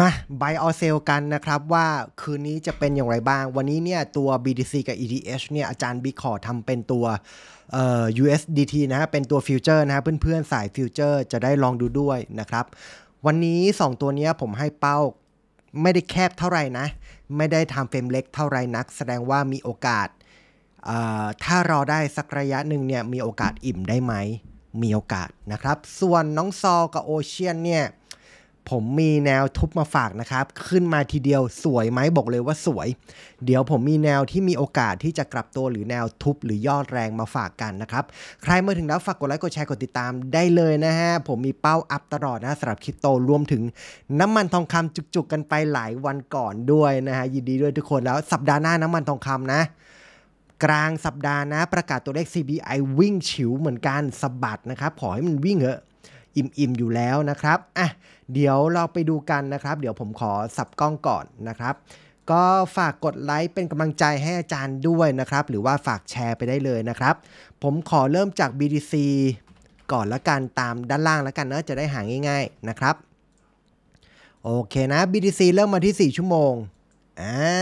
มาบายออเซลกันนะครับ ว่าคืนนี้จะเป็นอย่างไรบ้าง วันนี้เนี่ยตัว BTC กับ ETH เนี่ยอาจารย์บิ๊กขอทำเป็นตัวเอ่อ USDT นะฮะเป็นตัวฟิวเจอร์นะฮะเพื่อนๆ สายฟิวเจอร์จะได้ลองดูด้วยนะครับ วันนี้ 2 ตัวนี้ผมให้เป้าไม่ได้แคบเท่าไหร่นะ ไม่ได้ทำเฟรมเล็กเท่าไรนัก แสดงว่ามีโอกาส ถ้ารอได้สักระยะหนึ่งเนี่ยมีโอกาสอิ่มได้ไหม มีโอกาสนะครับ ส่วนน้องซอกับโอเชียนเนี่ยผมมีแนวทุบมาฝากนะครับ ขึ้นมาทีเดียวสวยไหมบอกเลยว่าสวย เดี๋ยวผมมีแนวที่มีโอกาสที่จะกลับตัวหรือแนวทุบหรือยอดแรงมาฝากกันนะครับ ใครมาถึงแล้วฝากกดไลค์กดแชร์กดติดตามได้เลยนะฮะ ผมมีเป้าอัพตลอดนะสำหรับคริปโตรวมถึงน้ำมันทองคำจุกๆกันไปหลายวันก่อนด้วยนะฮะยินดีด้วยทุกคนแล้วสัปดาห์หน้า น้ำมันทองคำนะ กลางสัปดาห์นะประกาศตัวเลข CBI วิ่งฉิวเหมือนกันสะบัดนะครับขอให้มันวิ่งเหอะอิ่ม ๆ อยู่แล้วนะครับ อ่ะ เดี๋ยวเราไปดูกันนะครับ เดี๋ยวผมขอสับกล้องก่อนนะครับ ก็ฝากกดไลค์เป็นกำลังใจให้อาจารย์ด้วยนะครับ หรือว่าฝากแชร์ไปได้เลยนะครับ ผมขอเริ่มจาก BDC ก่อนละกัน ตามด้านล่างละกันนะจะได้หาง่าย ๆนะครับ โอเคนะ b d c เริ่มมาที่ 4 ชั่วโมงอ่า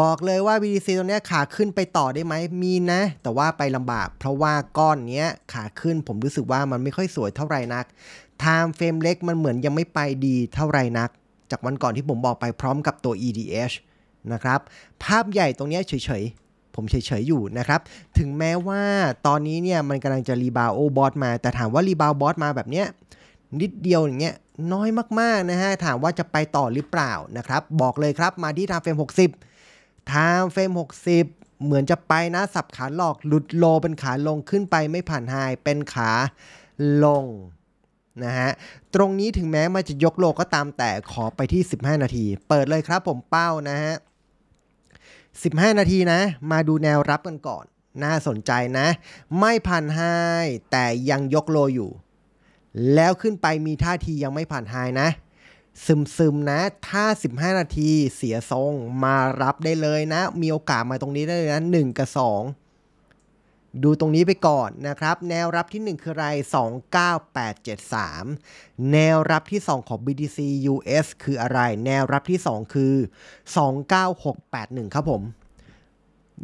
บอกเลยว่า BTC ตัวนี้ขาขึ้นไปต่อได้ไหม มีนะ แต่ว่าไปลำบาก เพราะว่าก้อนนี้ขาขึ้น ผมรู้สึกว่ามันไม่ค่อยสวยเท่าไหร่นักไทม์เฟรมเล็กมันเหมือนยังไม่ไปดีเท่าไหร่นัก จากวันก่อนที่ผมบอกไปพร้อมกับตัว EDH นะครับ ภาพใหญ่ตรงนี้เฉยๆ ผมเฉยๆอยู่นะครับ ถึงแม้ว่าตอนนี้เนี่ยมันกำลังจะรีบาวโอบอสมา แต่ถามว่ารีบาวบอสมาแบบเนี้ยนิดเดียวอย่างเงี้ยน้อยมากๆนะฮะ ถามว่าจะไปต่อหรือเปล่านะครับ บอกเลยครับ มาที่ทางเฟรม60ทางเฟรม60 เหมือนจะไปนะสับขาหลอกหลุดโลเป็นขาลงขึ้นไปไม่ผ่านไฮเป็นขาลง นะฮะ ตรงนี้ถึงแม้มันจะยกโลก็ตามแต่ขอไปที่ 15 นาที เปิดเลยครับผมเป้านะฮะ 15 นาทีนะ มาดูแนวรับกันก่อนน่าสนใจนะ ไม่ผ่านไฮแต่ยังยกโลอยู่ แล้วขึ้นไปมีท่าทียังไม่ผ่านไฮนะซึมซึมนะ ถ้า 15 นาทีเสียทรง มารับได้เลยนะ มีโอกาสมาตรงนี้ได้เลยนะ 1 กับ 2 ดูตรงนี้ไปก่อนนะครับ แนวรับที่ 1 คืออะไร 29873 แนวรับที่ 2 ของ BTC US คืออะไร แนวรับที่ 2 คือ 29681 ครับผม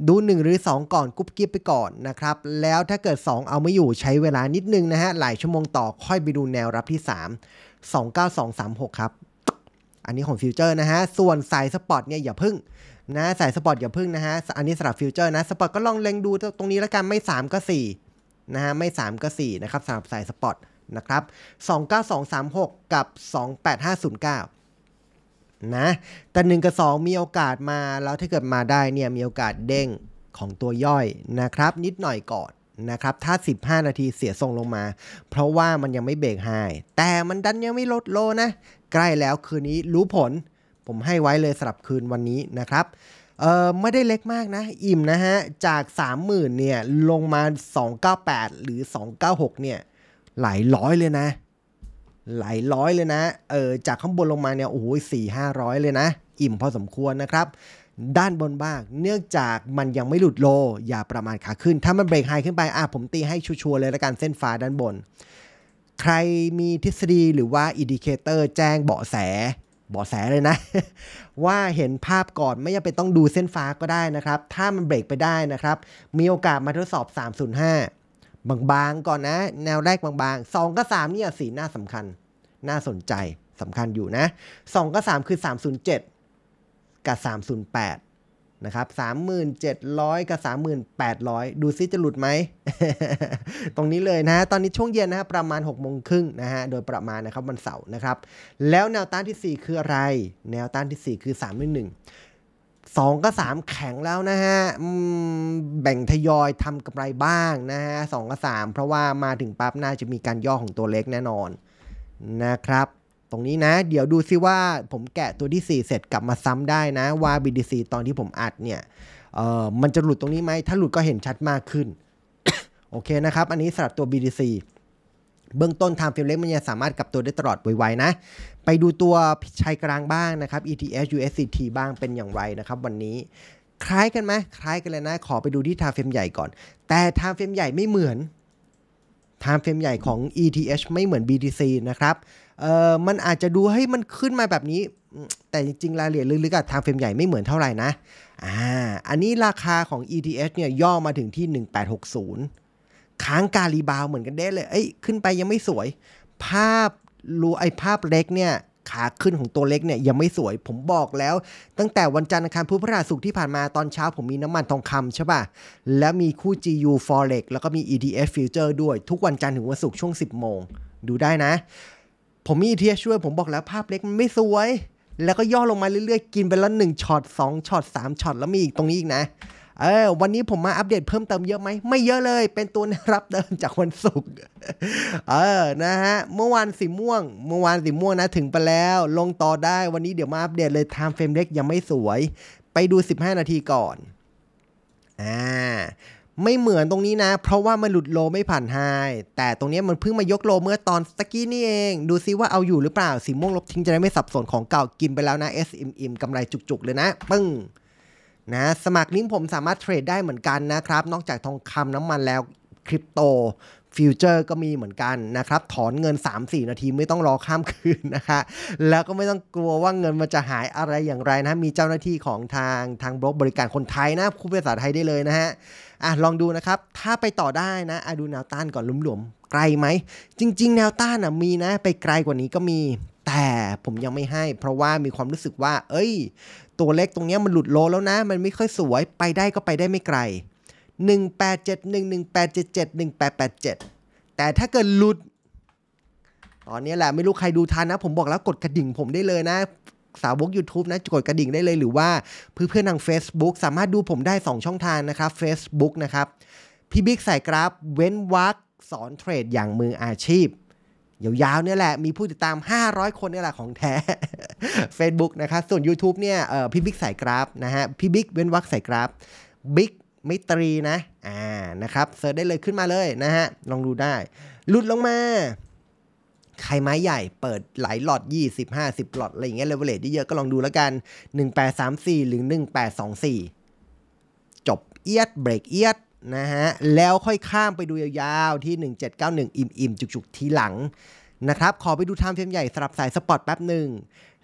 ดู 1 หรือ 2 ก่อนกุ๊บกิ๊บไปก่อนนะครับ แล้วถ้าเกิด 2 เอาไม่อยู่ใช้เวลานิดนึงนะฮะ หลายชั่วโมงต่อค่อยไปดูแนวรับที่ 3 29236 ครับ อันนี้ของฟิวเจอร์นะฮะ ส่วนสายสปอร์ตเนี่ยอย่าพึ่งนะสายสปอร์ตอย่าพึ่งนะฮะ อันนี้สำหรับฟิวเจอร์นะสปอร์ตก็ลองเล็งดูตรงนี้แล้วกันไม่ 3 ก็ 4 นะฮะ ไม่ 3 ก็ 4 นะครับสำหรับสายสปอร์ตนะครับ 29236 กับ 28509 นะ แต่ 1 กับ 2 มีโอกาสมาแล้วถ้าเกิดมาได้เนี่ย มีโอกาสเด้งของตัวย่อยนะครับนิดหน่อยก่อนนะครับถ้า 15 นาทีเสียทรงลงมา เพราะว่ามันยังไม่เบรกไฮแต่มันดันยังไม่ลดโลนะใกล้แล้วคืนนี้รู้ผล ผมให้ไว้เลยสำหรับคืนวันนี้นะครับเออไม่ได้เล็กมากนะ อิ่มนะฮะจาก 30,000เนี่ยลงมา 298 หรือ 296เนี่ยหลายร้อยเลยนะ หลายร้อยเลยนะเออจากข้างบนลงมาเนี่ยโอ้โหสี่ห้าร้อยเลยนะ อิ่มพอสมควรนะครับด้านบนบ้าง เนื่องจากมันยังไม่หลุดโล อย่าประมาณขาขึ้นถ้ามันเบรกไฮขึ้นไป อ่ะผมตีให้ชัวร์เลยละกันเส้นฟ้าด้านบน ใครมีทฤษฎีหรือว่าอินดิเคเตอร์แจ้งเบาะแสบาแสเลยนะ ว่าเห็นภาพก่อนไม่จำเป็นต้องดูเส้นฟ้าก็ได้นะครับ ถ้ามันเบรกไปได้นะครับ มีโอกาสมาทดสอบ 305 บางๆก่อนนะ แนวแรกบางๆ 2กับ3เนี่ยสีหน้าสำคัญน่าสนใจสำคัญอยู่นะ 2กับ3คือ 307กับ308 นะครับ 3,700 กับ 3,800 ดูซิจะหลุดไหมตรงนี้เลยนะตอนนี้ช่วงเย็นนะครับประมาณ6โมงครึ่งนะฮะโดยประมาณนะครับวันเสาร์นะครับ แล้วแนวต้านที่ 4 คืออะไร แนวต้านที่ 4 คือ 3 1 2กับ3แข็งแล้วนะฮะแบ่งทยอยทำกำไรบ้างนะฮะสกับ3เพราะว่ามาถึงปั๊บน่าจะมีการย่อของตัวเล็กแน่นอนนะครับตรงนี้นะ เดี๋ยวดูซิว่าผมแกะตัวที่ 4 เสร็จกลับมาซ้ำได้นะว่า BDC ตอนที่ผมอัดเนี่ยเออมันจะหลุดตรงนี้ไหม ถ้าหลุดก็เห็นชัดมากขึ้น โอเคนะครับ อันนี้สำหรับตัว BDC เบื้องต้นทางเฟลเล็กมันยังสามารถกลับตัวได้ตลอดไวๆนะ ไปดูตัวชายกลางบ้างนะครับ e t h USDT บ้างเป็นอย่างไรนะครับวันนี้คล้ายกันไหมคล้ายกันเลยนะ ขอไปดูที่ทางเฟรมใหญ่ก่อน แต่ทางเฟรมใหญ่ไม่เหมือนทางเฟรมใหญ่ของ ETH ไม่เหมือน BTC นะครับเออมันอาจจะดูให้มันขึ้นมาแบบนี้ แต่จริงๆรายละเอียดลึกๆทางเฟรมใหญ่ไม่เหมือนเท่าไหร่นะอ่าอันนี้ราคาของ ETH เนี่ยย่อมาถึงที่ 1860 ค้างกาลีบาวเหมือนกันได้เลย เอ้ยขึ้นไปยังไม่สวย ภาพรูไอภาพเล็กเนี่ยขาขึ้นของตัวเล็กเนี่ยยังไม่สวยผมบอกแล้ว ตั้งแต่วันจันทร์อังคารพุธพฤหัสศุกร์ที่ผ่านมาตอนเช้าผมมีน้ำมันทองคำใช่ป่ะแล้วมีคู่ GU Forex แล้วก็มี ETF Future ด้วยทุกวันจันทร์ถึงวันศุกร์ช่วง 10โมงดูได้นะผมมีเทียช่วยผมบอกแล้วภาพเล็กมันไม่สวย แล้วก็ย่อลงมาเรื่อยๆกินไปแล้วหนึ่งช็อตสองช็อตสามช็อตแล้วมีอีกตรงนี้อีกนะเออ วันนี้ผมมาอัปเดตเพิ่มเติมเยอะไหมไม่เยอะเลย เป็นตัวรับเดิมจากวันศุกร์เออนะฮะเมื่อวานสีม่วง เมื่อวานสีม่วงนะถึงไปแล้วลงต่อได้วันนี้เดี๋ยวมาอัปเดตเลยไทม์เฟรมเล็กยังไม่สวย ไปดู 15 นาทีก่อน อ่าไม่เหมือนตรงนี้นะ เพราะว่ามันหลุดโลไม่ผ่านไฮแต่ตรงนี้มันเพิ่งมายกโลเมื่อตอนตะกี้นี่เอง ดูซิว่าเอาอยู่หรือเปล่า สีม่วงลบทิ้งจะได้ไม่สับสนของเก่า กินไปแล้วนะ SMM กำไรจุกๆ เลยนะ ปึ้ง นะ สมัครนิ้มผมสามารถเทรดได้เหมือนกันนะครับ นอกจากทองคำน้ำมันแล้วคริปโตฟิวเจอร์ก็มีเหมือนกันนะครับ ถอนเงิน 3-4 นาทีไม่ต้องรอข้ามคืนนะคะแล้วก็ไม่ต้องกลัวว่าเงินมันจะหายอะไรอย่างไรนะ มีเจ้าหน้าที่ของทางทางบล็อกบริการคนไทยนะคูดภาษาไทยได้เลยนะฮะอ่ะลองดูนะครับถ้าไปต่อได้นะอะดูแนวต้านก่อนหลุมๆไกลไหม จริงๆ แนวต้านอ่ะมีนะ ไปไกลกว่านี้ก็มี แต่ผมยังไม่ให้ เพราะว่ามีความรู้สึกว่า เอ้ย ตัวเลขตรงนี้มันหลุดโลแล้วนะ มันไม่ค่อยสวยไปได้ก็ไปได้ไม่ไกล1871 1877 1 8 7 แต่ถ้าเกิดหลุด ตอนนี้แหละไม่รู้ใครดูทันนะ ผมบอกแล้วกดกระดิ่งผมได้เลยนะ สาวก YouTube นะกดกระดิ่งได้เลยหรือว่าเพื่อนๆทาง Facebook สามารถดูผมได้ 2 ช่องทางนะครับ Facebook นะครับพี่บิ๊กใส่กราฟเว้นวักสอนเทรดอย่างมืออาชีพ ยาวๆเนี่ยแหละมีผู้ติดตาม 500 คนเนี่ยแหละของแท้ Facebook นะครับส่วน YouTube เนี่ยพี่บิ๊กใส่กราฟนะฮะพี่บิ๊กเว้นวักใส่กราฟบิ๊กมิตรีนะ อ่า นะครับ เซิร์ชได้เลยขึ้นมาเลยนะฮะ ลองดูได้ หลุดลงมา ใครไม้ใหญ่ เปิดหลายหลอด20 50หลอดอะไรอย่างเงี้ยเลเวลเลทเยอะ ก็ลองดูแล้วกัน 1834 หรือ 1824 จบเอียด เบรกเอียดนะฮะ แล้วค่อยข้ามไปดูยาวๆ ที่ 1791 อิ่มๆ จุกๆ ทีหลัง นะครับ ขอไปดูไทม์เฟรมใหญ่สลับสายสปอตแป๊บหนึ่ง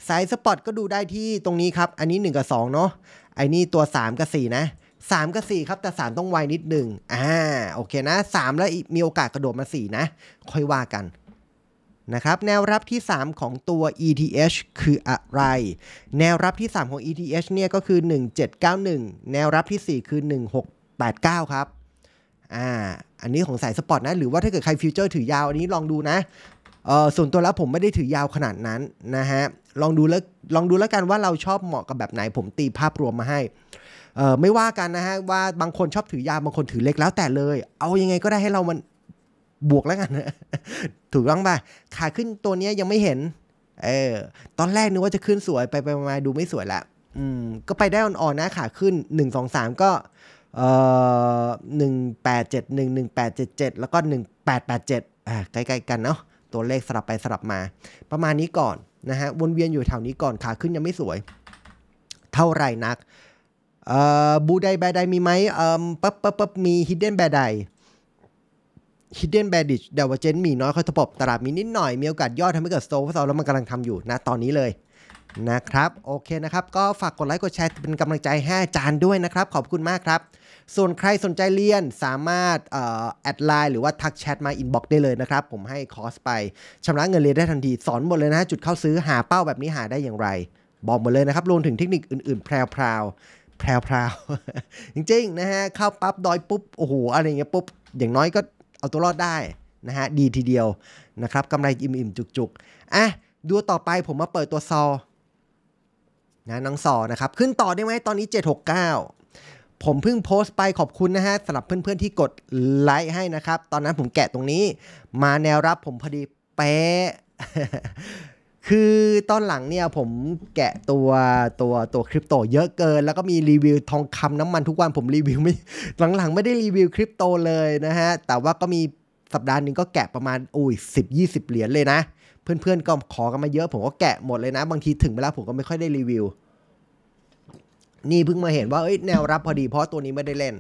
สายสปอตก็ดูได้ที่ตรงนี้ครับ อันนี้1กับ2เนาะไอ้นี่ตัว 3 กับ4นะสามกับสี่ครับแต่สามต้องไวนิดหนึ่งอ่าโอเคนะสามแล้วมีโอกาสกระโดดมาสี่นะค่อยว่ากันนะครับแนวรับที่ 3 ของตัว ETH คืออะไร แนวรับที่ 3 ของ ETH เนี่ยก็คือ 1791 แนวรับที่ 4 คือ 1689 ครับอ่าอันนี้ของสายสปอร์ตนะหรือว่าถ้าเกิดใครฟิวเจอร์ถือยาว อันนี้ลองดูนะเออส่วนตัวแล้วผมไม่ได้ถือยาวขนาดนั้นนะฮะลองดูแล้วลองดูแล้วกันว่าเราชอบเหมาะกับแบบไหนผมตีภาพรวมมาให้ไม่ว่ากันนะฮะ ว่าบางคนชอบถือยาวบางคนถือเล็กแล้วแต่เลย เอายังไงก็ได้ให้เรามันบวกแล้วกันถูกต้องป่ะขาขึ้นตัวนี้ยังไม่เห็น เออตอนแรกนึกว่าจะขึ้นสวยไปไปมาดูไม่สวยละอืม ก็ไปได้อ่อนๆนะขาขึ้น 1 2 3 ก็เอ่อหนึ่งแปดเจ็ดหนึ่งหนึ่งแปดเจ็ดเจ็ดแล้วก็หนึ่งแปดแปดเจ็ดอ่ใกล้ๆกันเนาะตัวเลขสลับไปสลับมา ประมาณนี้ก่อนนะฮะวนเวียนอยู่แถวนี้ก่อนขาขึ้นยังไม่สวย เท่าไรนักบูไดแบดไดมีไหมปั๊บปั๊บปั๊บมีฮิดเด้นแบดไดฮิดเด้นแบดดิชเดวเจนมีน้อยเขาถะบตลาดมีนิดหน่อย มีโอกาสยอดทำให้เกิดโซลฟ์เซาแล้วมันกำลังทำอยู่นะตอนนี้เลย นะครับ โอเคนะครับ ก็ฝากกดไลค์กดแชร์ เป็นกำลังใจให้อาจารย์ด้วยนะครับ ขอบคุณมากครับ ส่วนใครสนใจเรียน สามารถแอดไลน์หรือว่าทักแชทมาอินบ็อกซ์ได้เลยนะครับผมให้คอสไปชำระเงินเรียนได้ทันทีสอนหมดเลยนะจุดเข้าซื้อหาเป้าแบบนี้หาได้อย่างไรบอกหมดเลยนะครับรวมถึงเทคนิคอื่นๆแพรวๆแพรวๆจริง ๆ นะฮะ เข้าปั๊บดอยปุ๊บโอ้โหอะไรเงี้ยปุ๊บ อย่างน้อยก็เอาตัวรอดได้นะฮะ ดีทีเดียวนะครับกำไรอิ่มๆจุกๆอ่ะดูต่อไปผมมาเปิดตัวซอนะน้องซอนะครับ ขึ้นต่อได้ไหมตอนนี้ 769 ผมเพิ่งโพสต์ไปขอบคุณนะฮะสำหรับเพื่อนๆที่กดไลค์ให้นะครับ ตอนนั้นผมแกะตรงนี้ มาแนวรับผมพอดีเป๊ะคือตอนหลังเนี่ยผมแกะตัวตัวตัวคริปโตเยอะเกิน แล้วก็มีรีวิวทองคำน้ำมันทุกวันผมรีวิวไม่หลังๆ ไม่ได้รีวิวคริปโตเลยนะฮะ แต่ว่าก็มีสัปดาห์นึงก็แกะประมาณอุ้ยสิบยี่สิบเหรียญเลยนะ เพื่อนๆ ก็ขอกันมาเยอะ ผมก็แกะหมดเลยนะ บางทีถึงเวลาผมก็ไม่ค่อยได้รีวิว นี่เพิ่งมาเห็นว่าเอ้ยแนวรับพอดีเพราะตัวนี้ไม่ได้เล่น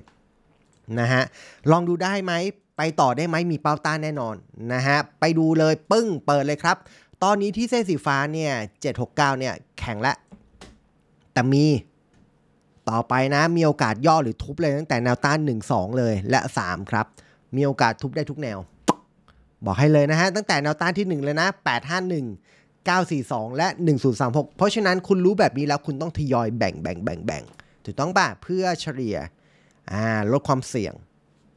นะฮะลองดูได้ไหมไปต่อได้ไหมมีเป้าต้านแน่นอนนะฮะไปดูเลยปึ้งเปิดเลยครับตอนนี้ที่เส้นสีฟ้าเนี่ย 769 เนี่ย แข็งแล้ว แต่มี ต่อไปนะมีโอกาสย่อหรือทุบเลยตั้งแต่แนวต้าน 1 2 เลยและ 3 ครับ มีโอกาสทุบได้ทุกแนว บอกให้เลยนะฮะ ตั้งแต่แนวต้านที่ 1 เลยนะ 851 942 และ 1036 เพราะฉะนั้นคุณรู้แบบนี้แล้วคุณต้องทยอยแบ่งแบ่งแบ่งแบ่งถูกต้องป่ะ เพื่อเฉลี่ยลดความเสี่ยง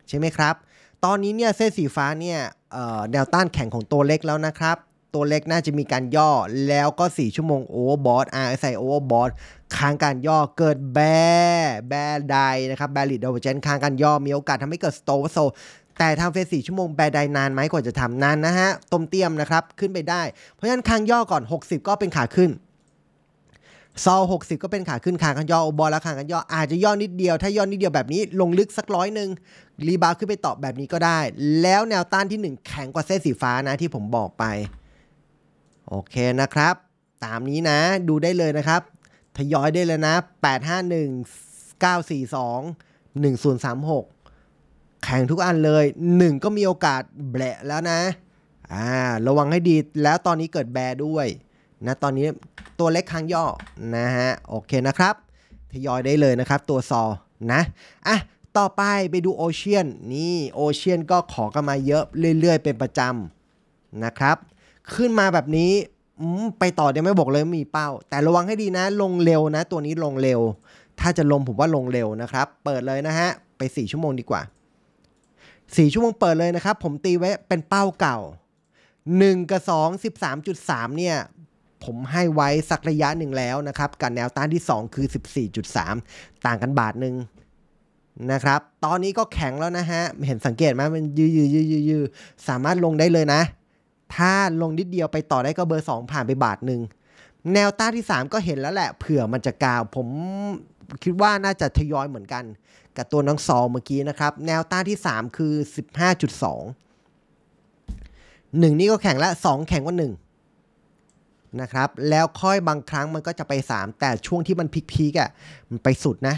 ใช่ไหมครับ ตอนนี้เนี่ยเส้นสีฟ้าเนี่ยแนวต้านแข็งของตัวเล็กแล้วนะครับตัวเล็กน่าจะมีการย่อแล้วก็ 4 ชั่วโมงโอเวอร์บอท RSI โอเวอร์บอทค้างการย่อเกิดแบแบไดนะครับแบลิดเดอร์เจนค้างการย่อมีโอกาสทำให้เกิดสโตวโซแต่ทำเฟสสี่ชั่วโมงแบไดนานไหมกว่าจะทำนานนะฮะต้มเตี้ยมนะครับขึ้นไปได้เพราะฉะนั้นค้างย่อก่อน 60 ก็เป็นขาขึ้นซอลิบก็เป็นขาขึ้นขากันย่อโอบอลและขากันย่ออาจจะย่อนิดเดียว ถ้าย่อนิดเดียวแบบนี้ลงลึกสักร้อยหนึ่งรีบาวขึ้นไปตอบแบบนี้ก็ได้แล้วแนวต้านที่ 1 แข็งกว่าเส้นสีฟ้านะที่ผมบอกไปโอเคนะครับ ตามนี้นะดูได้เลยนะครับ ทยอยได้เลยนะ 851 942 1036 แข่งทุกอันเลย 1 ก็มีโอกาสแบะแล้วนะอ่าระวังให้ดีแล้วตอนนี้เกิดแบด้วยนะตอนนี้ตัวเล็กค้างย่อนะฮะโอเคนะครับ ทยอยได้เลยนะครับ ตัวซอ นะอ่ะต่อไปไปดูโอเชียนนี่โอเชียนก็ขอกันมาเยอะเรื่อย ๆ เป็นประจำนะครับขึ้นมาแบบนี้ไปต่อเดี๋ยวไม่บอกเลยมีเป้า แต่ระวังให้ดีนะ ลงเร็วนะ ตัวนี้ลงเร็ว ถ้าจะลงผมว่าลงเร็วนะครับ เปิดเลยนะฮะไป4ชั่วโมงดีกว่า4ชั่วโมงเปิดเลยนะครับ ผมตีไว้เป็นเป้าเก่า 1 กับ 2 13.3 เนี่ยผมให้ไว้สักระยะหนึ่งแล้วนะครับ กับแนวต้านที่2คือ 14.3 ต่างกันบาทหนึ่งนะครับ ตอนนี้ก็แข็งแล้วนะฮะเห็นสังเกตไหมมันยืดยืดยืดยืดสามารถลงได้เลยนะถ้าลงนิดเดียวไปต่อได้ก็เบอร์ 2 ผ่านไปบาทหนึ่ง แนวต้านที่ 3 ก็เห็นแล้วแหละ เผื่อมันจะกาว ผมคิดว่าน่าจะทยอยเหมือนกัน กับตัวน้องซอเมื่อกี้นะครับ แนวต้านที่ 3 คือ 15.2 1 นี่ก็แข็งละ 2 แข็งกว่า 1 นะครับ แล้วค่อยบางครั้งมันก็จะไป 3 แต่ช่วงที่มันพีกๆอะ่ะมันไปสุดนะ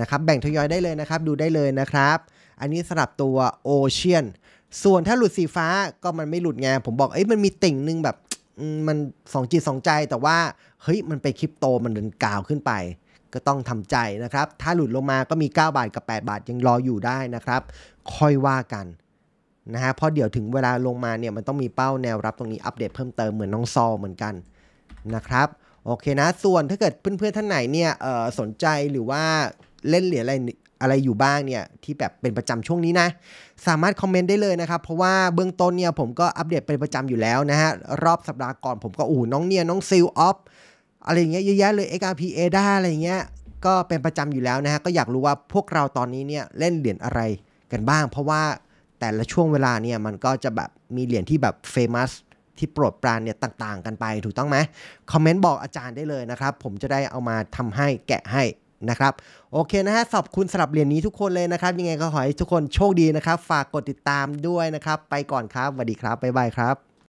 นะครับแบ่งทยอยได้เลยนะครับ ดูได้เลยนะครับ อันนี้สำหรับตัวโอเชียนส่วนถ้าหลุดสีฟ้าก็มันไม่หลุดไงผมบอกเอ้ยมันมีติ่งนึงแบบมันสองจิตสองใจแต่ว่าเฮ้ยมันไปคริปโตมันเดินกาวขึ้นไป ก็ต้องทำใจนะครับ ถ้าหลุดลงมาก็มี9บาทกับ 8 บาทยังรออยู่ได้นะครับ ค่อยว่ากันนะฮะเพราะเดี๋ยวถึงเวลาลงมาเนี่ยมันต้องมีเป้าแนวรับตรงนี้อัปเดตเพิ่มเติมเหมือนน้องซอเหมือนกันนะครับโอเคนะส่วนถ้าเกิดเพื่อนๆท่านไหนเนี่ยสนใจหรือว่าเล่นเหรียญอะไรอะไรอยู่บ้างเนี่ยที่แบบเป็นประจำช่วงนี้นะ สามารถคอมเมนต์ได้เลยนะครับเพราะว่าเบื้องต้นเนี่ยผมก็อัปเดตเป็นประจำอยู่แล้วนะฮะรอบสัปดาห์ก่อนผมก็อู๋น้องเนี่ยน้องซิลออฟอะไรเงี้ยเยอะแยะเลย XRPA ได้อะไรเงี้ยก็เป็นประจำอยู่แล้วนะฮะก็อยากรู้ว่าพวกเราตอนนี้เนี่ยเล่นเหรียญอะไรกันบ้าง เพราะว่าแต่ละช่วงเวลาเนี่ยมันก็จะแบบ มีเหรียญที่แบบเฟมัสที่โปรดปรานเนี่ยต่างๆกันไป ถูกต้องไหมคอมเมนต์บอกอาจารย์ได้เลยนะครับผมจะได้เอามาทำให้แกะให้นะครับ โอเคนะฮะขอบคุณสำหรับเหรียญนนี้ทุกคนเลยนะครับ ยังไงก็ขอให้ทุกคนโชคดีนะครับ ฝากกดติดตามด้วยนะครับ ไปก่อนครับสวัสดีครับ บ๊ายบายครับ